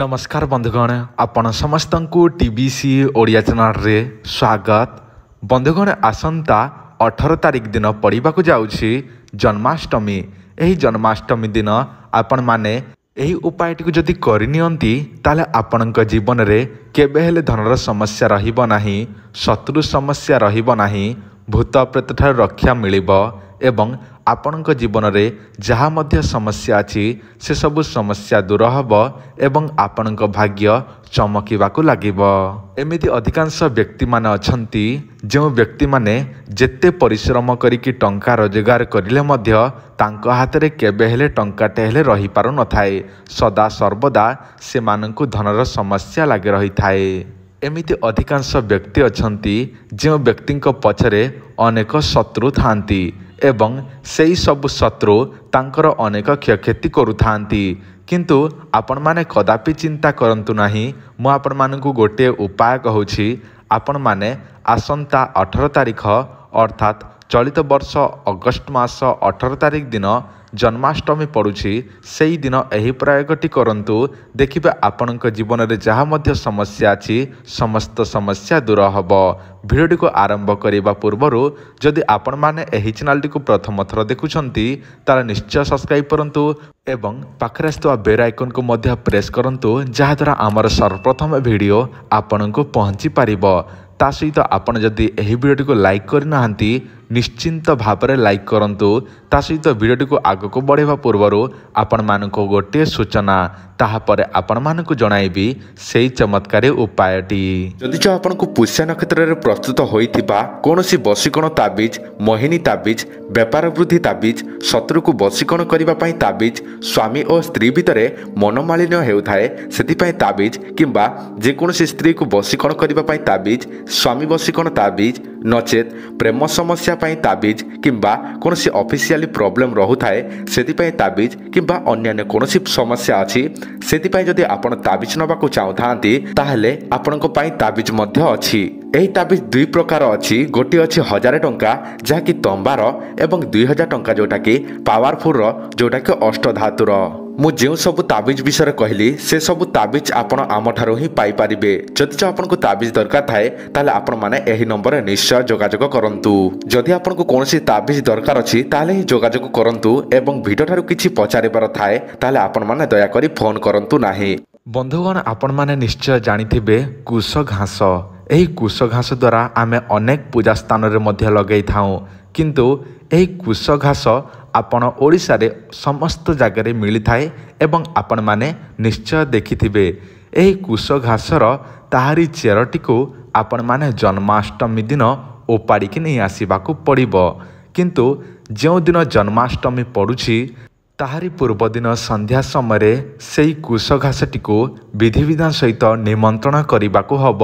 ନମସ୍କାର ବନ୍ଧୁଗଣ ଆପଣ ସମସ୍ତଙ୍କୁ ଟି ବି ସି ଓଡ଼ିଆ ଚ୍ୟାନେଲରେ ସ୍ୱାଗତ ବନ୍ଧୁଗଣ ଆସନ୍ତା ଅଠର ତାରିଖ ଦିନ ପଡ଼ିବାକୁ ଯାଉଛି ଜନ୍ମାଷ୍ଟମୀ ଏହି ଜନ୍ମାଷ୍ଟମୀ ଦିନ ଆପଣମାନେ ଏହି ଉପାୟଟିକୁ ଯଦି କରିନିଅନ୍ତି ତାହେଲେ ଆପଣଙ୍କ ଜୀବନରେ କେବେ ହେଲେ ଧନର ସମସ୍ୟା ରହିବ ନାହିଁ ଶତ୍ରୁ ସମସ୍ୟା ରହିବ ନାହିଁ ଭୂତପ୍ରେତଠାରୁ ରକ୍ଷା ମିଳିବ ଏବଂ ଆପଣଙ୍କ ଜୀବନରେ ଯାହା ମଧ୍ୟ ସମସ୍ୟା ଅଛି ସେସବୁ ସମସ୍ୟା ଦୂର ହେବ ଏବଂ ଆପଣଙ୍କ ଭାଗ୍ୟ ଚମକିବାକୁ ଲାଗିବ ଏମିତି ଅଧିକାଂଶ ବ୍ୟକ୍ତିମାନେ ଅଛନ୍ତି ଯେଉଁ ବ୍ୟକ୍ତିମାନେ ଯେତେ ପରିଶ୍ରମ କରିକି ଟଙ୍କା ରୋଜଗାର କରିଲେ ମଧ୍ୟ ତାଙ୍କ ହାତରେ କେବେ ହେଲେ ଟଙ୍କାଟେ ହେଲେ ରହିପାରୁନଥାଏ ସଦା ସର୍ବଦା ସେମାନଙ୍କୁ ଧନର ସମସ୍ୟା ଲାଗି ରହିଥାଏ ଏମିତି ଅଧିକାଂଶ ବ୍ୟକ୍ତି ଅଛନ୍ତି ଯେଉଁ ବ୍ୟକ୍ତିଙ୍କ ପଛରେ ଅନେକ ଶତ୍ରୁ ଥାଆନ୍ତି ଏବଂ ସେହି ସବୁ ଶତ୍ରୁ ତାଙ୍କର ଅନେକ କ୍ଷୟକ୍ଷତି କରୁଥାନ୍ତି କିନ୍ତୁ ଆପଣମାନେ କଦାପି ଚିନ୍ତା କରନ୍ତୁ ନାହିଁ ମୁଁ ଆପଣମାନଙ୍କୁ ଗୋଟିଏ ଉପାୟ କହୁଛି ଆପଣମାନେ ଆସନ୍ତା ଅଠର ତାରିଖ ଅର୍ଥାତ୍ ଚଳିତ ବର୍ଷ ଅଗଷ୍ଟ ମାସ ଅଠର ତାରିଖ ଦିନ ଜନ୍ମାଷ୍ଟମୀ ପଡ଼ୁଛି ସେହିଦିନ ଏହି ପ୍ରୟୋଗଟି କରନ୍ତୁ ଦେଖିବେ ଆପଣଙ୍କ ଜୀବନରେ ଯାହା ମଧ୍ୟ ସମସ୍ୟା ଅଛି ସମସ୍ତ ସମସ୍ୟା ଦୂର ହେବ ଭିଡ଼ିଓଟିକୁ ଆରମ୍ଭ କରିବା ପୂର୍ବରୁ ଯଦି ଆପଣମାନେ ଏହି ଚ୍ୟାନେଲ୍ଟିକୁ ପ୍ରଥମ ଥର ଦେଖୁଛନ୍ତି ତାହେଲେ ନିଶ୍ଚୟ ସବସ୍କ୍ରାଇବ୍ କରନ୍ତୁ ଏବଂ ପାଖରେ ଆସୁଥିବା ବେଲ୍ ଆଇକନ୍କୁ ମଧ୍ୟ ପ୍ରେସ୍ କରନ୍ତୁ ଯାହାଦ୍ୱାରା ଆମର ସର୍ବପ୍ରଥମ ଭିଡ଼ିଓ ଆପଣଙ୍କୁ ପହଞ୍ଚି ପାରିବ ତା ସହିତ ଆପଣ ଯଦି ଏହି ଭିଡ଼ିଓଟିକୁ ଲାଇକ୍ କରିନାହାନ୍ତି ନିଶ୍ଚିନ୍ତ ଭାବରେ ଲାଇକ୍ କରନ୍ତୁ ତା ସହିତ ଭିଡ଼ିଓଟିକୁ ଆଗକୁ ବଢ଼ିବା ପୂର୍ବରୁ ଆପଣମାନଙ୍କୁ ଗୋଟିଏ ସୂଚନା ତାହାପରେ ଆପଣମାନଙ୍କୁ ଜଣାଇବି ସେହି ଚମତ୍କାରୀ ଉପାୟଟି ଯଦି ଯେଉଁ ଆପଣଙ୍କୁ ପୁଷ୍ୟା ନକ୍ଷତ୍ରରେ ପ୍ରସ୍ତୁତ ହୋଇଥିବା କୌଣସି ବଶୀକରଣ ତାବିଜ ମୋହିନୀ ତାବିଜ ବ୍ୟାପାର ବୃଦ୍ଧି ତାବିଜ ଶତ୍ରୁକୁ ବଶୀକରଣ କରିବା ପାଇଁ ତାବିଜ ସ୍ୱାମୀ ଓ ସ୍ତ୍ରୀ ଭିତରେ ମନମାଳିନ୍ୟ ହେଉଥାଏ ସେଥିପାଇଁ ତାବିଜ କିମ୍ବା ଯେକୌଣସି ସ୍ତ୍ରୀକୁ ବଶୀକରଣ କରିବା ପାଇଁ ତାବିଜ ସ୍ୱାମୀ ବଶୀକରଣ ତାବିଜ ନଚେତ୍ ପ୍ରେମ ସମସ୍ୟା ପାଇଁ ତାବିଜ କିମ୍ବା କୌଣସି ଅଫିସିଆଲି ପ୍ରୋବ୍ଲେମ୍ ରହୁଥାଏ ସେଥିପାଇଁ ତାବିଜ କିମ୍ବା ଅନ୍ୟାନ୍ୟ କୌଣସି ସମସ୍ୟା ଅଛି ସେଥିପାଇଁ ଯଦି ଆପଣ ତାବିଜ ନେବାକୁ ଚାହୁଁଥାନ୍ତି ତାହେଲେ ଆପଣଙ୍କ ପାଇଁ ତାବିଜ ମଧ୍ୟ ଅଛି ଏହି ତାବିଜ ଦୁଇ ପ୍ରକାର ଅଛି ଗୋଟିଏ ଅଛି ହଜାର ଟଙ୍କା ଯାହାକି ତମ୍ବାର ଏବଂ ଦୁଇ ହଜାର ଟଙ୍କା ଯେଉଁଟାକି ପାୱାରଫୁଲ୍ର ଯେଉଁଟାକି ଅଷ୍ଟଧାତୁର ମୁଁ ଯେଉଁ ସବୁ ତାବିଜ ବିଷୟରେ କହିଲି ସେସବୁ ତାବିଜ ଆପଣ ଆମଠାରୁ ହିଁ ପାଇପାରିବେ ଯଦି ଆପଣଙ୍କୁ ତାବିଜ ଦରକାର ଥାଏ ତାହେଲେ ଆପଣମାନେ ଏହି ନମ୍ବରରେ ନିଶ୍ଚୟ ଯୋଗାଯୋଗ କରନ୍ତୁ ଯଦି ଆପଣଙ୍କୁ କୌଣସି ତାବିଜ ଦରକାର ଅଛି ତାହେଲେ ହିଁ ଯୋଗାଯୋଗ କରନ୍ତୁ ଏବଂ ଭିଡ଼ିଓଠାରୁ କିଛି ପଚାରିବାର ଥାଏ ତାହେଲେ ଆପଣମାନେ ଦୟାକରି ଫୋନ୍ କରନ୍ତୁ ନାହିଁ ବନ୍ଧୁଗଣ ଆପଣମାନେ ନିଶ୍ଚୟ ଜାଣିଥିବେ କୁଶ ଘାସ ଏହି କୁଶ ଘାସ ଦ୍ୱାରା ଆମେ ଅନେକ ପୂଜା ସ୍ଥାନରେ ମଧ୍ୟ ଲଗାଇଥାଉଁ କିନ୍ତୁ ଏହି କୁଶ ଘାସ ଆପଣ ଓଡ଼ିଶାରେ ସମସ୍ତ ଜାଗାରେ ମିଳିଥାଏ ଏବଂ ଆପଣମାନେ ନିଶ୍ଚୟ ଦେଖିଥିବେ ଏହି କୁଶ ଘାସର ତାହାରି ଚେରଟିକୁ ଆପଣମାନେ ଜନ୍ମାଷ୍ଟମୀ ଦିନ ଓପାଡ଼ିକି ନେଇ ଆସିବାକୁ ପଡ଼ିବ କିନ୍ତୁ ଯେଉଁଦିନ ଜନ୍ମାଷ୍ଟମୀ ପଡ଼ୁଛି ତାହାରି ପୂର୍ବଦିନ ସନ୍ଧ୍ୟା ସମୟରେ ସେହି କୁଶ ଘାସଟିକୁ ବିଧିବିଧାନ ସହିତ ନିମନ୍ତ୍ରଣ କରିବାକୁ ହେବ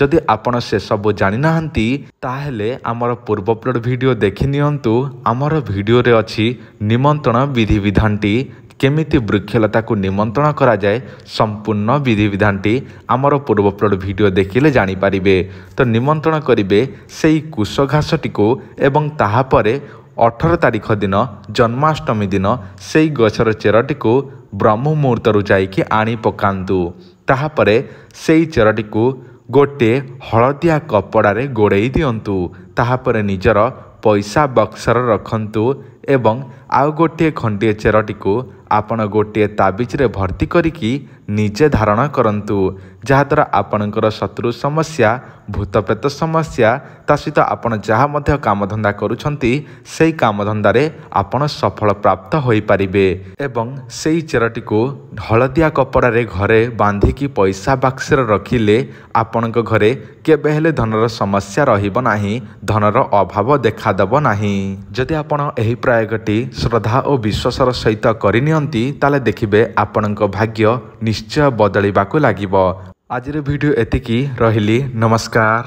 ଯଦି ଆପଣ ସେସବୁ ଜାଣିନାହାନ୍ତି ତାହେଲେ ଆମର ପୂର୍ବ ପ୍ଲଡ଼ ଭିଡ଼ିଓ ଦେଖିନିଅନ୍ତୁ ଆମର ଭିଡ଼ିଓରେ ଅଛି ନିମନ୍ତ୍ରଣ ବିଧିବିଧାନଟି କେମିତି ବୃକ୍ଷଲତାକୁ ନିମନ୍ତ୍ରଣ କରାଯାଏ ସମ୍ପୂର୍ଣ୍ଣ ବିଧିବିଧାନଟି ଆମର ପୂର୍ବ ପ୍ଲଡ଼ ଭିଡ଼ିଓ ଦେଖିଲେ ଜାଣିପାରିବେ ତ ନିମନ୍ତ୍ରଣ କରିବେ ସେହି କୁଶ ଘାସଟିକୁ ଏବଂ ତାହାପରେ ଅଠର ତାରିଖ ଦିନ ଜନ୍ମାଷ୍ଟମୀ ଦିନ ସେଇ ଗଛର ଚେରଟିକୁ ବ୍ରହ୍ମ ମୁହୂର୍ତ୍ତରୁ ଯାଇକି ଆଣି ପକାନ୍ତୁ ତାହାପରେ ସେଇ ଚେରଟିକୁ ଗୋଟିଏ ହଳଦିଆ କପଡ଼ାରେ ଗୋଡ଼େଇ ଦିଅନ୍ତୁ ତାହାପରେ ନିଜର ପଇସା ବକ୍ସର ରଖନ୍ତୁ ଏବଂ ଆଉ ଗୋଟିଏ ଖଣ୍ଡିଏ ଚେରଟିକୁ ଆପଣ ଗୋଟିଏ ତାବିଜରେ ଭର୍ତ୍ତି କରିକି ନିଜେ ଧାରଣ କରନ୍ତୁ ଯାହାଦ୍ୱାରା ଆପଣଙ୍କର ଶତ୍ରୁ ସମସ୍ୟା ଭୂତପ୍ରେତ ସମସ୍ୟା ତା ସହିତ ଆପଣ ଯାହା ମଧ୍ୟ କାମଧନ୍ଦା କରୁଛନ୍ତି ସେଇ କାମଧନ୍ଦାରେ ଆପଣ ସଫଳ ପ୍ରାପ୍ତ ହୋଇପାରିବେ ଏବଂ ସେଇ ଚେରଟିକୁ ହଳଦିଆ କପଡ଼ାରେ ଘରେ ବାନ୍ଧିକି ପଇସା ବାକ୍ସରେ ରଖିଲେ ଆପଣଙ୍କ ଘରେ କେବେ ହେଲେ ଧନର ସମସ୍ୟା ରହିବ ନାହିଁ ଧନର ଅଭାବ ଦେଖାଦେବ ନାହିଁ ଯଦି ଆପଣ ଏହି ପ୍ରୟୋଗଟି ଶ୍ରଦ୍ଧା ଓ ବିଶ୍ୱାସର ସହିତ କରିନିଅନ୍ତି ନିଅନ୍ତି ତାହେଲେ ଦେଖିବେ ଆପଣଙ୍କ ଭାଗ୍ୟ ନିଶ୍ଚୟ ବଦଳିବାକୁ ଲାଗିବ ଆଜିର ଭିଡ଼ିଓ ଏତିକି ରହିଲି ନମସ୍କାର